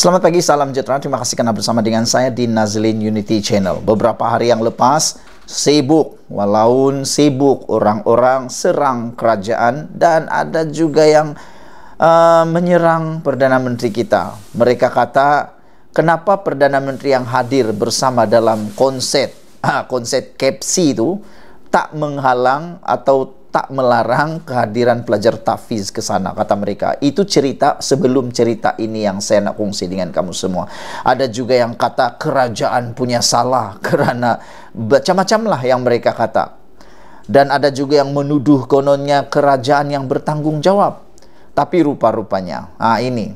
Selamat pagi, salam sejahtera. Terima kasih kerana bersama dengan saya di Nazlin Unity Channel. Beberapa hari yang lepas, sibuk. Walaupun sibuk, orang-orang serang kerajaan dan ada juga yang uh, menyerang Perdana Menteri kita. Mereka kata, kenapa Perdana Menteri yang hadir bersama dalam konsep, uh, konsep KEPSI itu tak menghalang atau tak melarang kehadiran pelajar tafiz ke sana kata mereka itu cerita sebelum cerita ini yang saya nak kongsi dengan kamu semua ada juga yang kata kerajaan punya salah kerana macam-macam lah yang mereka kata dan ada juga yang menuduh kononnya kerajaan yang bertanggungjawab tapi rupa-rupanya ah ini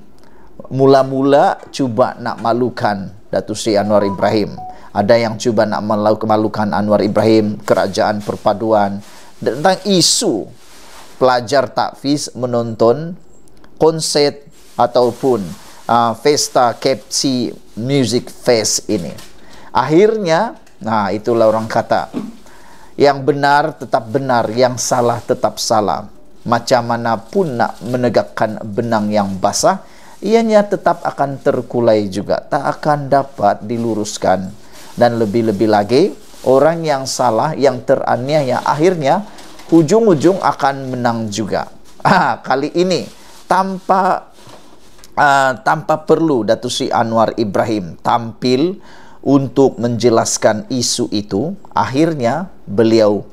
mula-mula cuba nak malukan Datuk Sri Anwar Ibrahim ada yang cuba nak malukan Anwar Ibrahim kerajaan perpaduan tentang isu pelajar takfiz menonton konsert ataupun uh, festa kepsi music fest ini. Akhirnya, nah itulah orang kata yang benar tetap benar, yang salah tetap salah. Macam mana pun nak menegakkan benang yang basah, ianya tetap akan terkulai juga, tak akan dapat diluruskan. Dan lebih-lebih lagi, orang yang salah, yang teraniaya, akhirnya ujung-ujung akan menang juga. Ah, kali ini tanpa uh, tanpa perlu Datu Sri Anwar Ibrahim tampil untuk menjelaskan isu itu, akhirnya beliau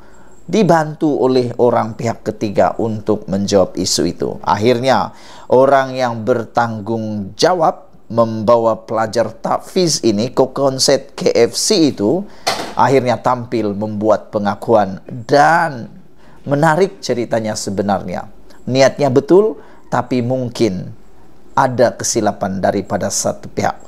dibantu oleh orang pihak ketiga untuk menjawab isu itu. Akhirnya orang yang bertanggung jawab membawa pelajar takfiz ini ke konsep KFC itu akhirnya tampil membuat pengakuan dan menarik ceritanya sebenarnya niatnya betul tapi mungkin ada kesilapan daripada satu pihak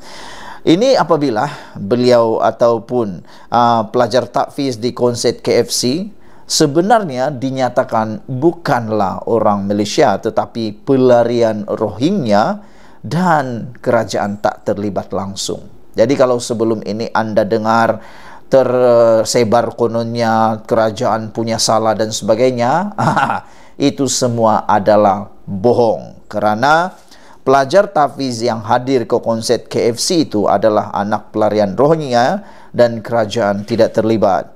ini apabila beliau ataupun uh, pelajar takfiz di konsep KFC sebenarnya dinyatakan bukanlah orang Malaysia tetapi pelarian Rohingya dan kerajaan tak terlibat langsung. Jadi kalau sebelum ini Anda dengar tersebar kononnya kerajaan punya salah dan sebagainya, itu semua adalah bohong. kerana pelajar tafiz yang hadir ke konsep KFC itu adalah anak pelarian rohnya dan kerajaan tidak terlibat.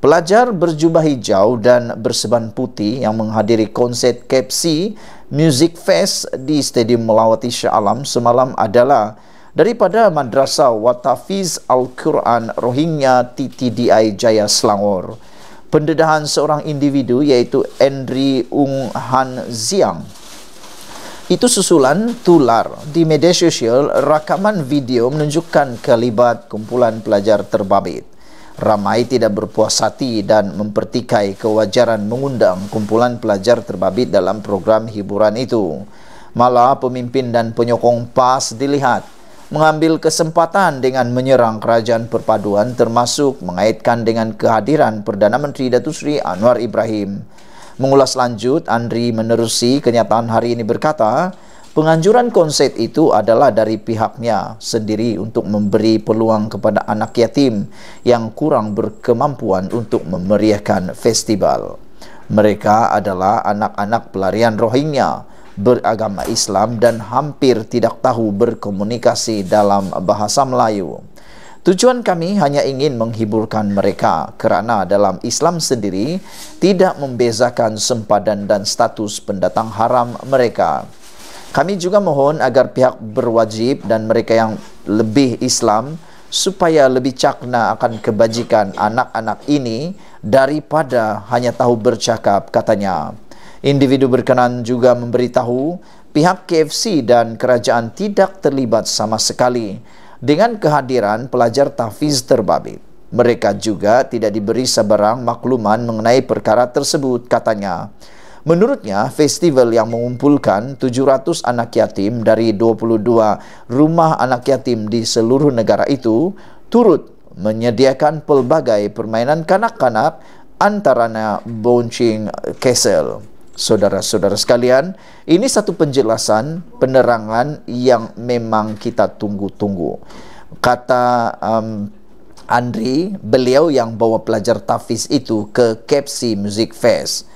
Pelajar berjubah hijau dan berseban putih yang menghadiri konsep KFC Music Fest di Stadium Melawati Shah Alam semalam adalah daripada Madrasah Watafiz Al-Quran Rohingya TTDI Jaya Selangor. Pendedahan seorang individu iaitu Andri Ung Han Ziang itu susulan tular di media sosial rakaman video menunjukkan kelibat kumpulan pelajar terbabit ramai tidak berpuas hati dan mempertikai kewajaran mengundang kumpulan pelajar terbabit dalam program hiburan itu. Malah pemimpin dan penyokong PAS dilihat mengambil kesempatan dengan menyerang kerajaan perpaduan termasuk mengaitkan dengan kehadiran Perdana Menteri Datuk Seri Anwar Ibrahim. Mengulas lanjut, Andri menerusi kenyataan hari ini berkata, penganjuran konsep itu adalah dari pihaknya sendiri untuk memberi peluang kepada anak yatim yang kurang berkemampuan untuk memeriahkan festival. Mereka adalah anak-anak pelarian Rohingya beragama Islam dan hampir tidak tahu berkomunikasi dalam bahasa Melayu. Tujuan kami hanya ingin menghiburkan mereka kerana dalam Islam sendiri tidak membezakan sempadan dan status pendatang haram mereka. Kami juga mohon agar pihak berwajib dan mereka yang lebih Islam supaya lebih cakna akan kebajikan anak-anak ini daripada hanya tahu bercakap katanya. Individu berkenan juga memberitahu pihak KFC dan kerajaan tidak terlibat sama sekali dengan kehadiran pelajar Tafiz terbabit. Mereka juga tidak diberi sebarang makluman mengenai perkara tersebut katanya. Menurutnya, festival yang mengumpulkan 700 anak yatim dari 22 rumah anak yatim di seluruh negara itu turut menyediakan pelbagai permainan kanak-kanak antaranya bouncing castle. Saudara-saudara sekalian, ini satu penjelasan penerangan yang memang kita tunggu-tunggu. Kata um, Andri, beliau yang bawa pelajar tafis itu ke Kepsi Music Fest.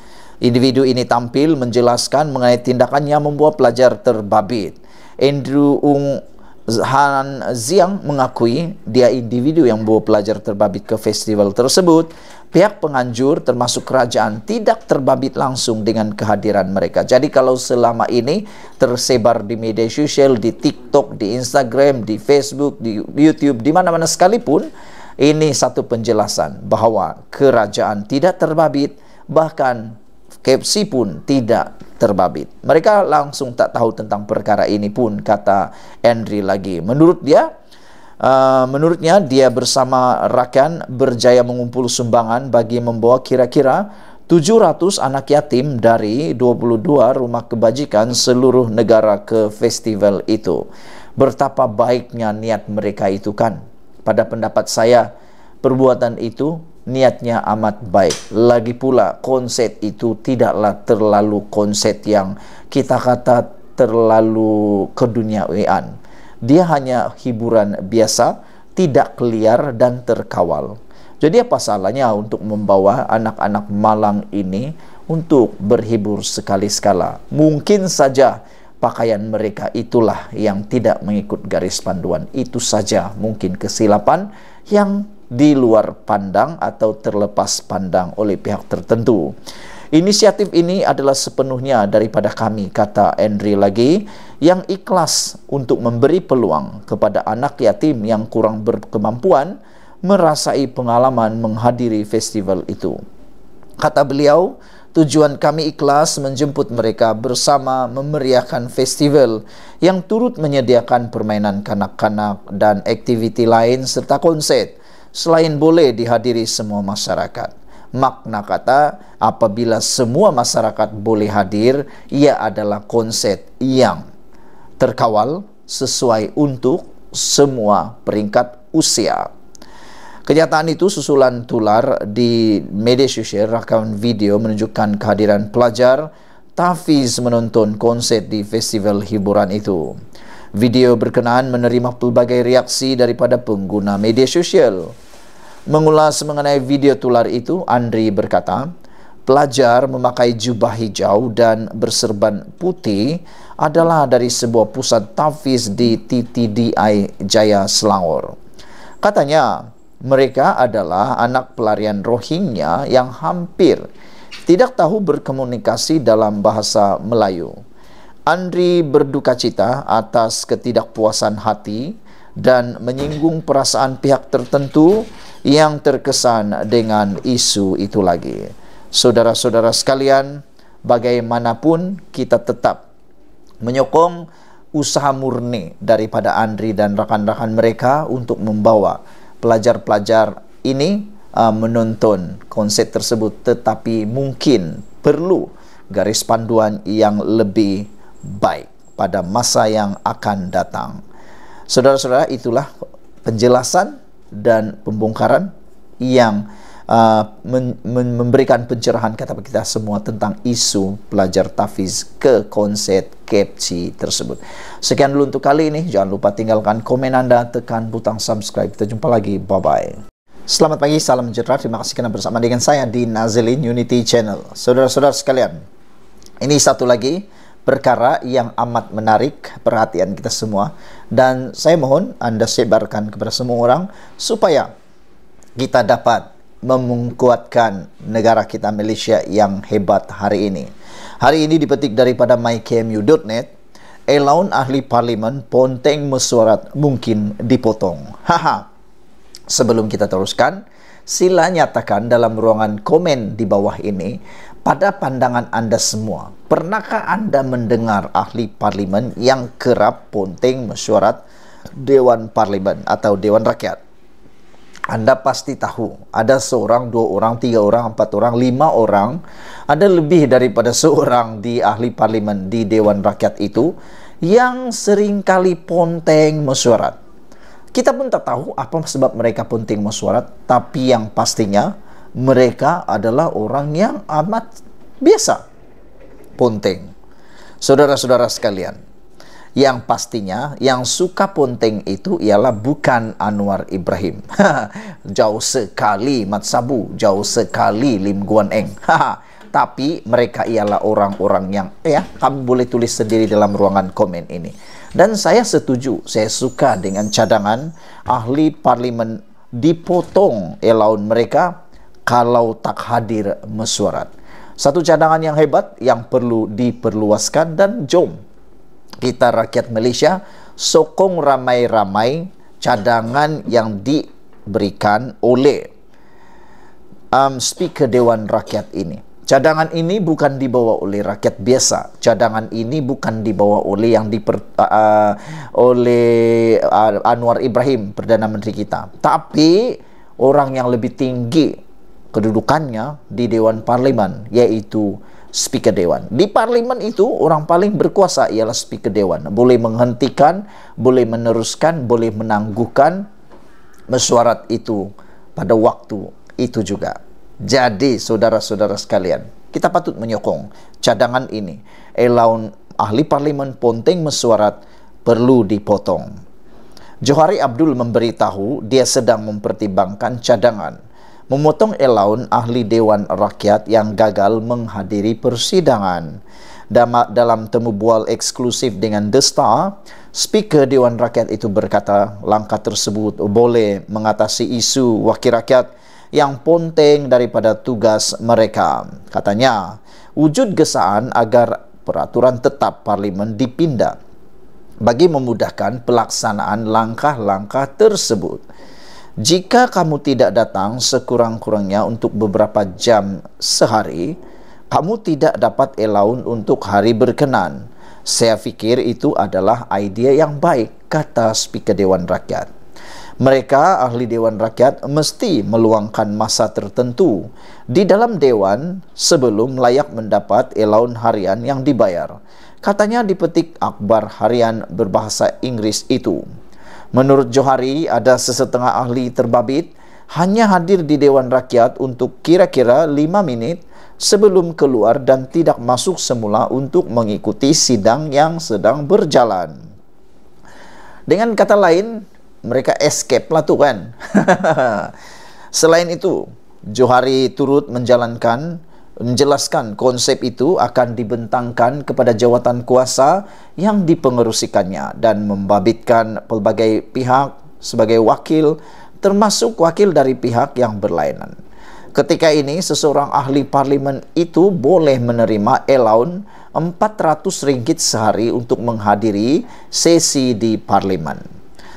Individu ini tampil menjelaskan mengenai tindakannya membuat pelajar terbabit. Andrew Ung Han Ziang mengakui dia individu yang membuat pelajar terbabit ke festival tersebut. Pihak penganjur termasuk kerajaan tidak terbabit langsung dengan kehadiran mereka. Jadi kalau selama ini tersebar di media sosial, di TikTok, di Instagram, di Facebook, di YouTube, di mana-mana sekalipun, ini satu penjelasan bahawa kerajaan tidak terbabit bahkan KFC pun tidak terbabit. Mereka langsung tak tahu tentang perkara ini pun kata Henry lagi. Menurut dia, uh, menurutnya dia bersama rakan berjaya mengumpul sumbangan bagi membawa kira-kira 700 anak yatim dari 22 rumah kebajikan seluruh negara ke festival itu. Bertapa baiknya niat mereka itu kan. Pada pendapat saya, perbuatan itu niatnya amat baik. Lagi pula konsep itu tidaklah terlalu konsep yang kita kata terlalu keduniaan. Dia hanya hiburan biasa, tidak liar dan terkawal. Jadi apa salahnya untuk membawa anak-anak malang ini untuk berhibur sekali-sekala? Mungkin saja pakaian mereka itulah yang tidak mengikut garis panduan. Itu saja mungkin kesilapan yang di luar pandang atau terlepas pandang oleh pihak tertentu. Inisiatif ini adalah sepenuhnya daripada kami, kata Andri lagi, yang ikhlas untuk memberi peluang kepada anak yatim yang kurang berkemampuan merasai pengalaman menghadiri festival itu. Kata beliau, tujuan kami ikhlas menjemput mereka bersama memeriahkan festival yang turut menyediakan permainan kanak-kanak dan aktiviti lain serta konsep. selain boleh dihadiri semua masyarakat. Makna kata apabila semua masyarakat boleh hadir, ia adalah konsep yang terkawal sesuai untuk semua peringkat usia. Kenyataan itu susulan tular di media sosial rekaman video menunjukkan kehadiran pelajar Tafiz menonton konser di festival hiburan itu. Video berkenaan menerima pelbagai reaksi daripada pengguna media sosial. Mengulas mengenai video tular itu, Andri berkata, pelajar memakai jubah hijau dan berserban putih adalah dari sebuah pusat tafiz di TTDI Jaya Selangor. Katanya, mereka adalah anak pelarian Rohingya yang hampir tidak tahu berkomunikasi dalam bahasa Melayu. Andri berduka cita atas ketidakpuasan hati dan menyinggung perasaan pihak tertentu yang terkesan dengan isu itu lagi. Saudara-saudara sekalian, bagaimanapun kita tetap menyokong usaha murni daripada Andri dan rakan-rakan mereka untuk membawa pelajar-pelajar ini uh, menonton konsep tersebut tetapi mungkin perlu garis panduan yang lebih baik pada masa yang akan datang. Saudara-saudara, itulah penjelasan dan pembongkaran yang Uh, men- men- memberikan pencerahan kata kita semua tentang isu pelajar tafiz ke konsep kepci tersebut. Sekian dulu untuk kali ini. Jangan lupa tinggalkan komen Anda, tekan butang subscribe. Kita jumpa lagi. Bye-bye. Selamat pagi, salam sejahtera. Terima kasih kerana bersama dengan saya di Nazilin Unity Channel. Saudara-saudara sekalian, ini satu lagi perkara yang amat menarik perhatian kita semua dan saya mohon anda sebarkan kepada semua orang supaya kita dapat memkuatkan negara kita Malaysia yang hebat hari ini. Hari ini dipetik daripada mykmu.net Elaun Ahli Parlimen Ponteng Mesuarat Mungkin Dipotong. Haha. Sebelum kita teruskan, sila nyatakan dalam ruangan komen di bawah ini Pada pandangan Anda semua, pernahkah Anda mendengar ahli parlimen yang kerap ponteng mesyuarat Dewan Parlimen atau Dewan Rakyat? Anda pasti tahu ada seorang, dua orang, tiga orang, empat orang, lima orang, ada lebih daripada seorang di ahli parlimen di Dewan Rakyat itu yang seringkali ponteng mesyuarat. Kita pun tak tahu apa sebab mereka ponteng mesyuarat, tapi yang pastinya mereka adalah orang yang amat biasa ponteng saudara-saudara sekalian yang pastinya yang suka ponteng itu ialah bukan Anwar Ibrahim jauh sekali Mat Sabu jauh sekali Lim Guan Eng tapi mereka ialah orang-orang yang ya kamu boleh tulis sendiri dalam ruangan komen ini dan saya setuju saya suka dengan cadangan ahli parlimen dipotong elaun mereka kalau tak hadir mesyuarat. Satu cadangan yang hebat yang perlu diperluaskan dan jom kita rakyat Malaysia sokong ramai-ramai cadangan yang diberikan oleh um, Speaker Dewan Rakyat ini. Cadangan ini bukan dibawa oleh rakyat biasa. Cadangan ini bukan dibawa oleh yang diper, uh, uh oleh uh, Anwar Ibrahim Perdana Menteri kita. Tapi orang yang lebih tinggi kedudukannya di Dewan Parlimen, yaitu Speaker Dewan. Di Parlimen itu, orang paling berkuasa ialah Speaker Dewan. Boleh menghentikan, boleh meneruskan, boleh menangguhkan mesyuarat itu pada waktu itu juga. Jadi, saudara-saudara sekalian, kita patut menyokong cadangan ini. Elaun ahli parlimen ponteng mesyuarat perlu dipotong. Johari Abdul memberitahu dia sedang mempertimbangkan cadangan memotong elaun ahli Dewan Rakyat yang gagal menghadiri persidangan. Dalam temu bual eksklusif dengan The Star, Speaker Dewan Rakyat itu berkata langkah tersebut boleh mengatasi isu wakil rakyat yang ponteng daripada tugas mereka. Katanya, wujud gesaan agar peraturan tetap parlimen dipindah bagi memudahkan pelaksanaan langkah-langkah tersebut jika kamu tidak datang sekurang-kurangnya untuk beberapa jam sehari, kamu tidak dapat elaun untuk hari berkenan. Saya fikir itu adalah idea yang baik, kata Speaker Dewan Rakyat. Mereka, ahli Dewan Rakyat, mesti meluangkan masa tertentu di dalam Dewan sebelum layak mendapat elaun harian yang dibayar. Katanya dipetik akbar harian berbahasa Inggris itu. Menurut Johari, ada sesetengah ahli terbabit hanya hadir di Dewan Rakyat untuk kira-kira 5 minit sebelum keluar dan tidak masuk semula untuk mengikuti sidang yang sedang berjalan. Dengan kata lain, mereka escape lah tu kan. Selain itu, Johari turut menjalankan menjelaskan konsep itu akan dibentangkan kepada jawatan kuasa yang dipengerusikannya dan membabitkan pelbagai pihak sebagai wakil termasuk wakil dari pihak yang berlainan. Ketika ini, seseorang ahli parlimen itu boleh menerima elaun 400 ringgit sehari untuk menghadiri sesi di parlimen.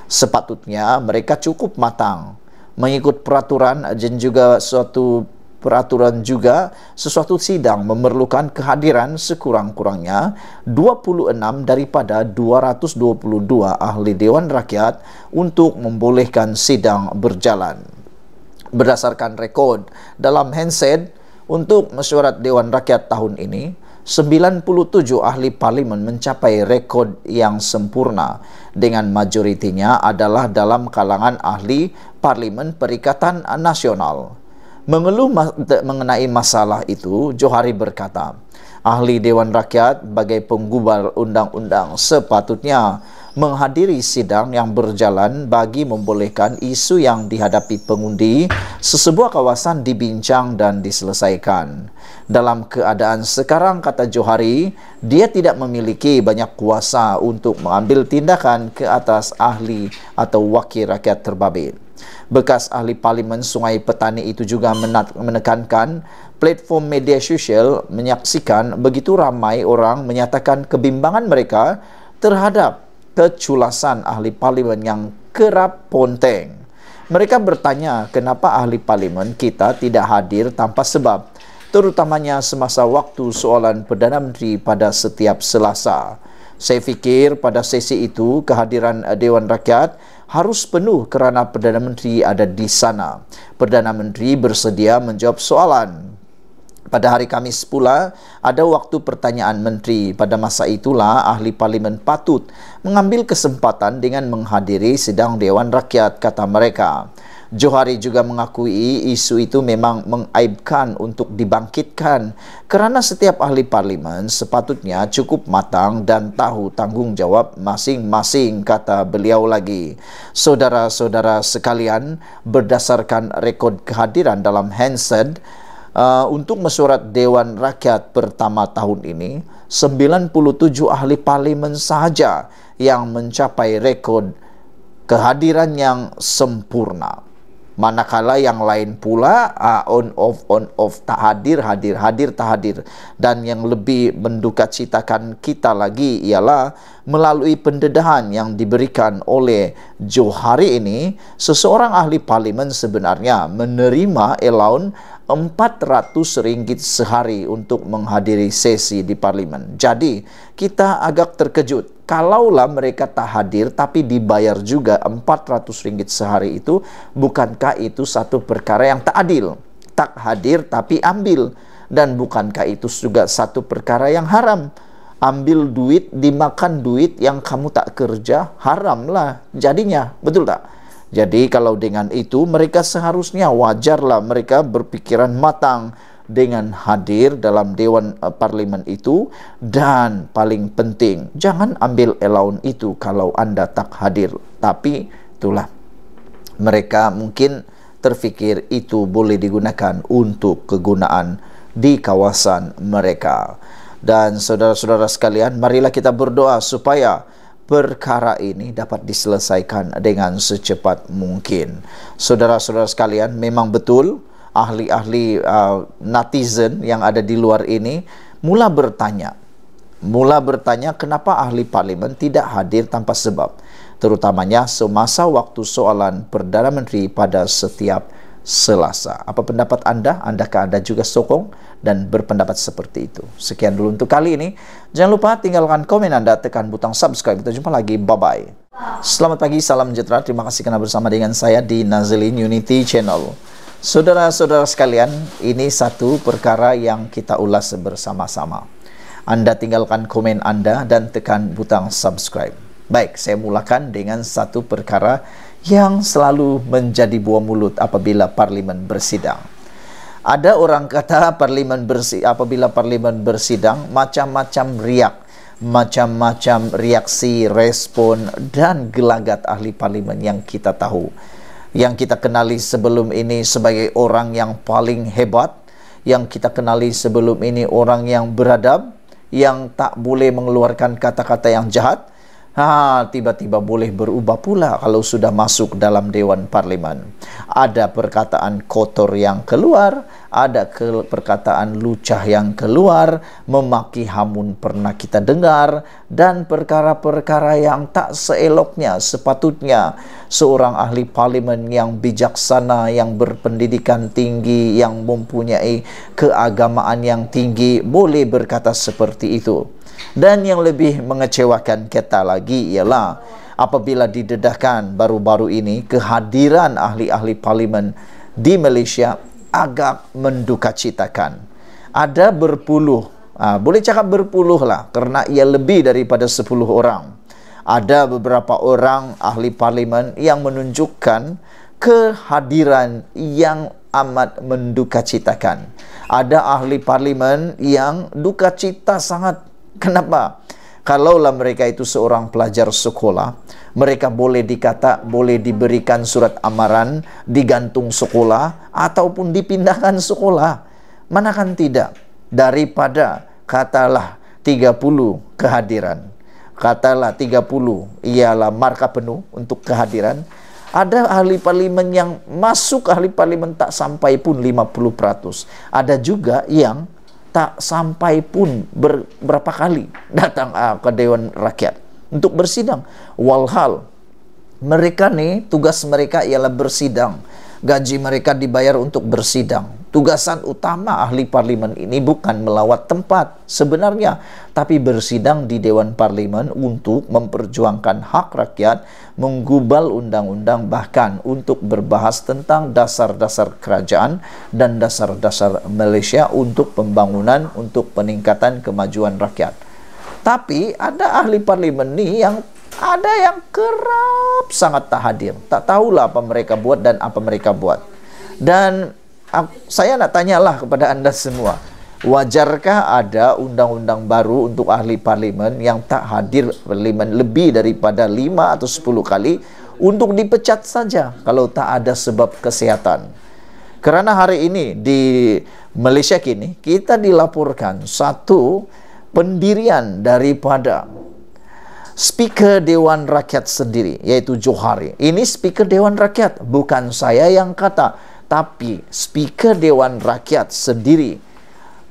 Sepatutnya mereka cukup matang mengikut peraturan dan juga suatu peraturan juga sesuatu sidang memerlukan kehadiran sekurang-kurangnya 26 daripada 222 ahli Dewan Rakyat untuk membolehkan sidang berjalan. Berdasarkan rekod dalam Hansed untuk mesyuarat Dewan Rakyat tahun ini, 97 ahli parlimen mencapai rekod yang sempurna dengan majoritinya adalah dalam kalangan ahli parlimen Perikatan Nasional mengeluh ma- mengenai masalah itu, Johari berkata, ahli Dewan Rakyat bagai penggubal undang-undang sepatutnya menghadiri sidang yang berjalan bagi membolehkan isu yang dihadapi pengundi sesebuah kawasan dibincang dan diselesaikan. Dalam keadaan sekarang, kata Johari, dia tidak memiliki banyak kuasa untuk mengambil tindakan ke atas ahli atau wakil rakyat terbabit. Bekas ahli parlimen Sungai Petani itu juga menekankan platform media sosial menyaksikan begitu ramai orang menyatakan kebimbangan mereka terhadap keculasan ahli parlimen yang kerap ponteng. Mereka bertanya kenapa ahli parlimen kita tidak hadir tanpa sebab, terutamanya semasa waktu soalan Perdana Menteri pada setiap selasa. Saya fikir pada sesi itu kehadiran Dewan Rakyat harus penuh kerana Perdana Menteri ada di sana. Perdana Menteri bersedia menjawab soalan. Pada hari Kamis pula, ada waktu pertanyaan Menteri. Pada masa itulah, ahli parlimen patut mengambil kesempatan dengan menghadiri sidang Dewan Rakyat, kata mereka. Johari juga mengakui isu itu memang mengaibkan untuk dibangkitkan kerana setiap ahli parlimen sepatutnya cukup matang dan tahu tanggungjawab masing-masing kata beliau lagi. Saudara-saudara sekalian, berdasarkan rekod kehadiran dalam Hansard Uh, untuk mesurat Dewan Rakyat pertama tahun ini, 97 ahli parlimen sahaja yang mencapai rekod kehadiran yang sempurna manakala yang lain pula uh, on off on off tak hadir hadir hadir tak hadir dan yang lebih mendukacitakan kita lagi ialah melalui pendedahan yang diberikan oleh Johari ini seseorang ahli parlimen sebenarnya menerima allowance 400 ringgit sehari untuk menghadiri sesi di parlimen. Jadi, kita agak terkejut. Kalaulah mereka tak hadir tapi dibayar juga 400 ringgit sehari itu, bukankah itu satu perkara yang tak adil? Tak hadir tapi ambil. Dan bukankah itu juga satu perkara yang haram? Ambil duit, dimakan duit yang kamu tak kerja, haramlah jadinya. Betul tak? Jadi kalau dengan itu mereka seharusnya wajarlah mereka berpikiran matang dengan hadir dalam Dewan eh, Parlimen itu dan paling penting jangan ambil elaun itu kalau anda tak hadir tapi itulah mereka mungkin terfikir itu boleh digunakan untuk kegunaan di kawasan mereka dan saudara-saudara sekalian marilah kita berdoa supaya perkara ini dapat diselesaikan dengan secepat mungkin. Saudara-saudara sekalian, memang betul ahli-ahli uh, netizen yang ada di luar ini mula bertanya. Mula bertanya kenapa ahli parlimen tidak hadir tanpa sebab, terutamanya semasa waktu soalan Perdana Menteri pada setiap Selasa. Apa pendapat Anda? Andakah Anda juga sokong dan berpendapat seperti itu? Sekian dulu untuk kali ini. Jangan lupa tinggalkan komen Anda, tekan butang subscribe. Kita jumpa lagi. Bye-bye. Selamat pagi, salam sejahtera. Terima kasih karena bersama dengan saya di Nazilin Unity Channel. Saudara-saudara sekalian, ini satu perkara yang kita ulas bersama-sama. Anda tinggalkan komen Anda dan tekan butang subscribe. Baik, saya mulakan dengan satu perkara yang yang selalu menjadi buah mulut apabila parlimen bersidang. Ada orang kata parlimen bersi, apabila parlimen bersidang macam-macam riak, macam-macam reaksi, respon dan gelagat ahli parlimen yang kita tahu. Yang kita kenali sebelum ini sebagai orang yang paling hebat, yang kita kenali sebelum ini orang yang beradab, yang tak boleh mengeluarkan kata-kata yang jahat, Ha, tiba-tiba boleh berubah pula kalau sudah masuk dalam dewan parlimen ada perkataan kotor yang keluar ada ke- perkataan lucah yang keluar memaki hamun pernah kita dengar dan perkara-perkara yang tak seeloknya sepatutnya seorang ahli parlimen yang bijaksana yang berpendidikan tinggi yang mempunyai keagamaan yang tinggi boleh berkata seperti itu dan yang lebih mengecewakan kita lagi ialah apabila didedahkan baru-baru ini kehadiran ahli-ahli parlimen di Malaysia agak mendukacitakan. Ada berpuluh, uh, boleh cakap berpuluh lah kerana ia lebih daripada sepuluh orang. Ada beberapa orang ahli parlimen yang menunjukkan kehadiran yang amat mendukacitakan. Ada ahli parlimen yang duka cita sangat Kenapa? Kalaulah mereka itu seorang pelajar sekolah, mereka boleh dikata boleh diberikan surat amaran, digantung sekolah ataupun dipindahkan sekolah. Mana tidak? Daripada katalah 30 kehadiran. Katalah 30 ialah markah penuh untuk kehadiran. Ada ahli parlimen yang masuk ahli parlimen tak sampai pun 50%. Ada juga yang tak sampai pun beberapa kali datang uh, ke Dewan Rakyat untuk bersidang. Walhal, mereka nih tugas mereka ialah bersidang. Gaji mereka dibayar untuk bersidang. Tugasan utama ahli parlemen ini bukan melawat tempat sebenarnya, tapi bersidang di Dewan Parlemen untuk memperjuangkan hak rakyat, menggubal undang-undang, bahkan untuk berbahas tentang dasar-dasar kerajaan dan dasar-dasar Malaysia untuk pembangunan, untuk peningkatan kemajuan rakyat. Tapi ada ahli parlemen ini yang ada yang kerap sangat tak hadir. Tak tahulah apa mereka buat dan apa mereka buat. Dan saya nak tanyalah kepada anda semua. Wajarkah ada undang-undang baru untuk ahli parlimen yang tak hadir parlimen lebih daripada 5 atau 10 kali untuk dipecat saja kalau tak ada sebab kesehatan? Kerana hari ini di Malaysia kini kita dilaporkan satu pendirian daripada speaker Dewan Rakyat sendiri yaitu Johari. Ini speaker Dewan Rakyat bukan saya yang kata tapi speaker dewan rakyat sendiri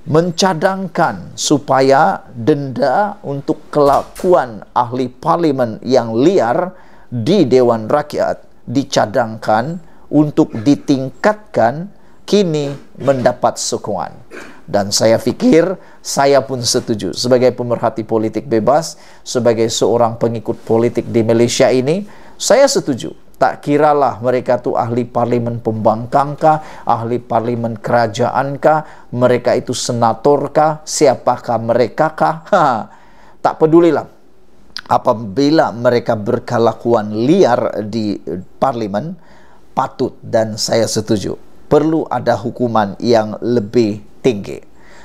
mencadangkan supaya denda untuk kelakuan ahli parlimen yang liar di dewan rakyat dicadangkan untuk ditingkatkan kini mendapat sokongan dan saya fikir saya pun setuju sebagai pemerhati politik bebas sebagai seorang pengikut politik di Malaysia ini saya setuju tak kiralah mereka tu ahli parlimen pembangkangkah, ahli parlimen kerajaankah, mereka itu senatorkah, siapakah mereka kah. Ha, tak pedulilah. Apabila mereka berkelakuan liar di eh, parlimen, patut dan saya setuju. Perlu ada hukuman yang lebih tinggi.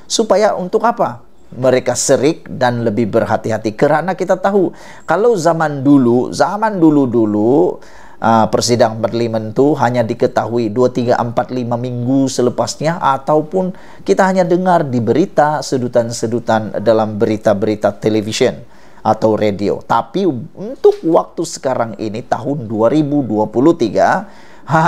Supaya untuk apa? mereka serik dan lebih berhati-hati karena kita tahu kalau zaman dulu zaman dulu-dulu uh, ah, persidangan parlimen itu hanya diketahui 2 3 4 5 minggu selepasnya ataupun kita hanya dengar di berita sedutan-sedutan dalam berita-berita televisyen atau radio. Tapi untuk waktu sekarang ini tahun 2023, ha,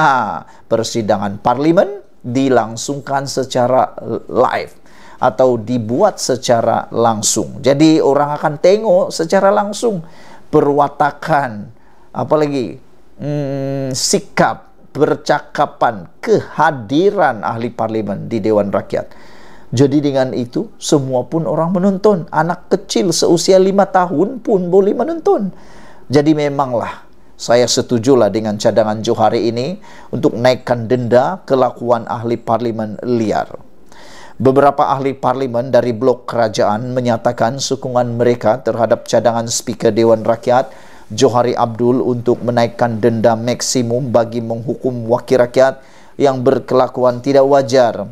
persidangan parlimen dilangsungkan secara live atau dibuat secara langsung. Jadi orang akan tengok secara langsung perwatakan, apalagi hmm, sikap, percakapan, kehadiran ahli parlemen di Dewan Rakyat. Jadi dengan itu semua pun orang menonton. Anak kecil seusia lima tahun pun boleh menonton. Jadi memanglah saya setujulah dengan cadangan Johari ini untuk naikkan denda kelakuan ahli parlimen liar. Beberapa ahli parlimen dari blok kerajaan menyatakan sokongan mereka terhadap cadangan speaker Dewan Rakyat Johari Abdul untuk menaikkan denda maksimum bagi menghukum wakil rakyat yang berkelakuan tidak wajar.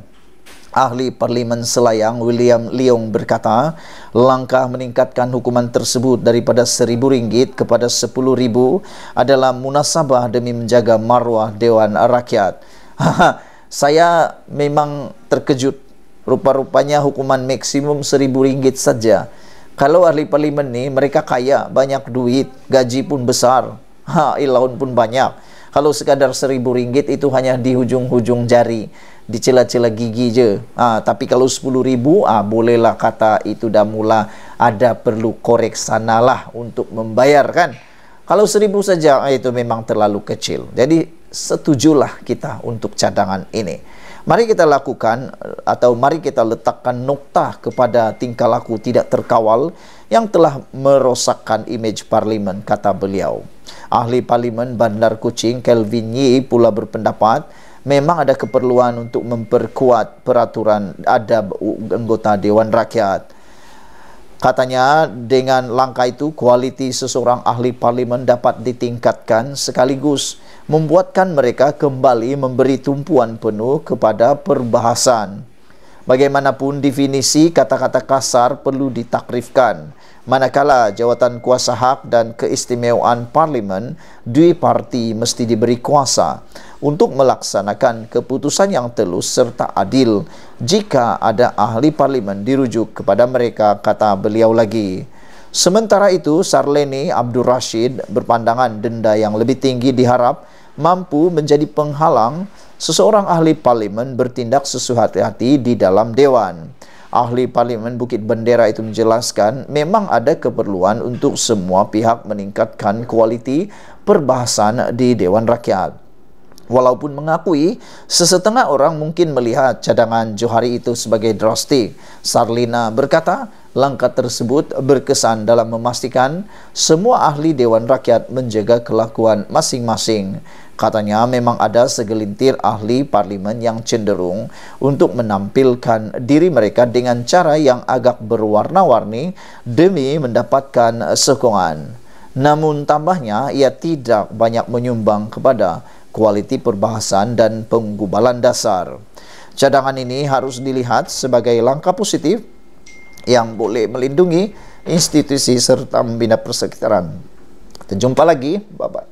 Ahli Parlimen Selayang William Leong berkata, langkah meningkatkan hukuman tersebut daripada seribu ringgit kepada sepuluh ribu adalah munasabah demi menjaga maruah Dewan Rakyat. Saya memang terkejut Rupa-rupanya hukuman maksimum seribu ringgit saja. Kalau ahli parlimen nih, mereka kaya, banyak duit, gaji pun besar, ha, ilaun pun banyak. Kalau sekadar seribu ringgit itu hanya di hujung-hujung jari, di celah-celah gigi je. Ha, tapi kalau sepuluh ribu, ah, bolehlah kata itu dah mula ada perlu korek sanalah untuk membayar kan. Kalau seribu saja, itu memang terlalu kecil. Jadi setujulah kita untuk cadangan ini. Mari kita lakukan atau mari kita letakkan nokta kepada tingkah laku tidak terkawal yang telah merosakkan imej parlimen, kata beliau. Ahli parlimen Bandar Kucing Kelvin Yee pula berpendapat memang ada keperluan untuk memperkuat peraturan adab anggota Dewan Rakyat. Katanya dengan langkah itu kualiti seseorang ahli parlimen dapat ditingkatkan sekaligus membuatkan mereka kembali memberi tumpuan penuh kepada perbahasan. Bagaimanapun definisi kata-kata kasar perlu ditakrifkan. Manakala jawatan kuasa hak dan keistimewaan parlimen, dui parti mesti diberi kuasa untuk melaksanakan keputusan yang telus serta adil jika ada ahli parlimen dirujuk kepada mereka, kata beliau lagi. Sementara itu, Sarleni Abdul Rashid berpandangan denda yang lebih tinggi diharap mampu menjadi penghalang seseorang ahli parlimen bertindak sesuai hati di dalam Dewan. Ahli Parlimen Bukit Bendera itu menjelaskan memang ada keperluan untuk semua pihak meningkatkan kualiti perbahasan di Dewan Rakyat. Walaupun mengakui, sesetengah orang mungkin melihat cadangan Johari itu sebagai drastik. Sarlina berkata, langkah tersebut berkesan dalam memastikan semua ahli Dewan Rakyat menjaga kelakuan masing-masing. Katanya memang ada segelintir ahli parlimen yang cenderung untuk menampilkan diri mereka dengan cara yang agak berwarna-warni demi mendapatkan sokongan. Namun tambahnya ia tidak banyak menyumbang kepada kualiti perbahasan dan penggubalan dasar. Cadangan ini harus dilihat sebagai langkah positif yang boleh melindungi institusi serta membina persekitaran. Kita jumpa lagi, bye-bye.